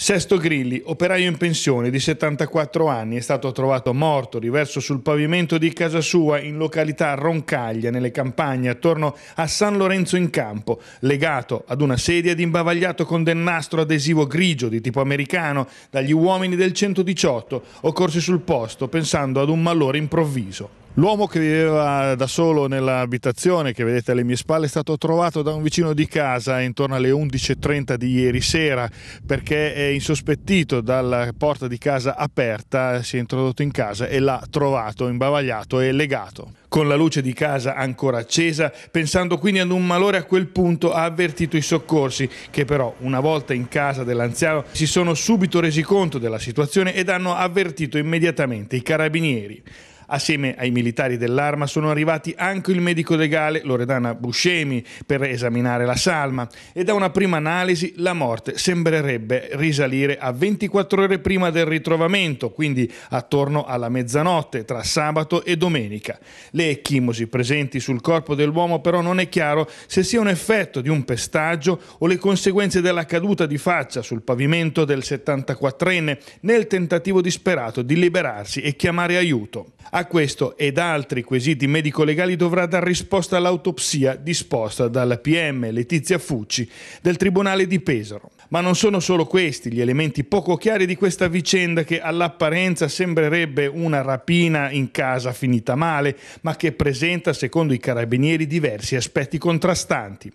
Sesto Grilli, operaio in pensione di 74 anni, è stato trovato morto riverso sul pavimento di casa sua in località Roncaglia, nelle campagne attorno a San Lorenzo in Campo, legato ad una sedia ed imbavagliato con del nastro adesivo grigio di tipo americano dagli uomini del 118, occorsi sul posto pensando ad un malore improvviso. L'uomo che viveva da solo nell'abitazione che vedete alle mie spalle è stato trovato da un vicino di casa intorno alle 11.30 di ieri sera perché è insospettito dalla porta di casa aperta, si è introdotto in casa e l'ha trovato imbavagliato e legato con la luce di casa ancora accesa, pensando quindi ad un malore a quel punto ha avvertito i soccorsi che però una volta in casa dell'anziano si sono subito resi conto della situazione ed hanno avvertito immediatamente i carabinieri. Assieme ai militari dell'arma sono arrivati anche il medico legale Loredana Buscemi per esaminare la salma e da una prima analisi la morte sembrerebbe risalire a 24 ore prima del ritrovamento, quindi attorno alla mezzanotte tra sabato e domenica. Le ecchimosi presenti sul corpo dell'uomo però non è chiaro se sia un effetto di un pestaggio o le conseguenze della caduta di faccia sul pavimento del 74enne nel tentativo disperato di liberarsi e chiamare aiuto. A questo ed altri quesiti medico-legali dovrà dar risposta l'autopsia disposta dalla PM Letizia Fucci del Tribunale di Pesaro. Ma non sono solo questi gli elementi poco chiari di questa vicenda che all'apparenza sembrerebbe una rapina in casa finita male, ma che presenta, secondo i carabinieri, diversi aspetti contrastanti.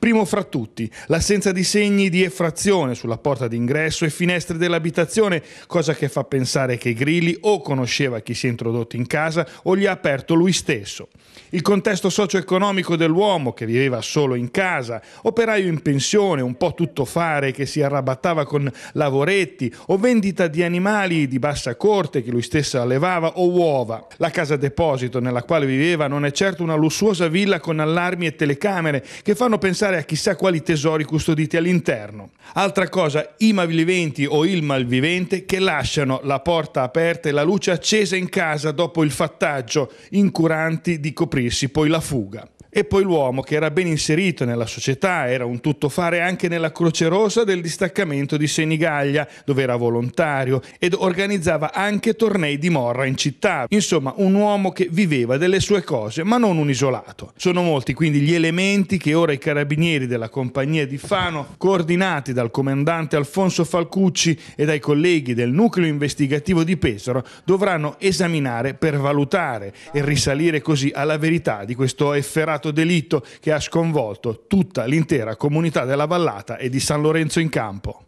Primo fra tutti, l'assenza di segni di effrazione sulla porta d'ingresso e finestre dell'abitazione, cosa che fa pensare che Grilli o conosceva chi si è introdotto in casa o gli ha aperto lui stesso. Il contesto socio-economico dell'uomo che viveva solo in casa, operaio in pensione, un po' tuttofare che si arrabattava con lavoretti o vendita di animali di bassa corte che lui stesso allevava o uova. La casa deposito nella quale viveva non è certo una lussuosa villa con allarmi e telecamere che fanno pensare pensare a chissà quali tesori custoditi all'interno. Altra cosa, i malviventi o il malvivente che lasciano la porta aperta e la luce accesa in casa dopo il fattaggio, incuranti di coprirsi poi la fuga. E poi l'uomo che era ben inserito nella società, era un tuttofare anche nella Croce Rossa del distaccamento di Senigallia, dove era volontario, ed organizzava anche tornei di morra in città. Insomma, un uomo che viveva delle sue cose, ma non un isolato. Sono molti quindi gli elementi che ora i carabinieri della compagnia di Fano, coordinati dal comandante Alfonso Falcucci e dai colleghi del nucleo investigativo di Pesaro, dovranno esaminare per valutare e risalire così alla verità di questo efferato delicato delitto che ha sconvolto tutta l'intera comunità della vallata e di San Lorenzo in campo.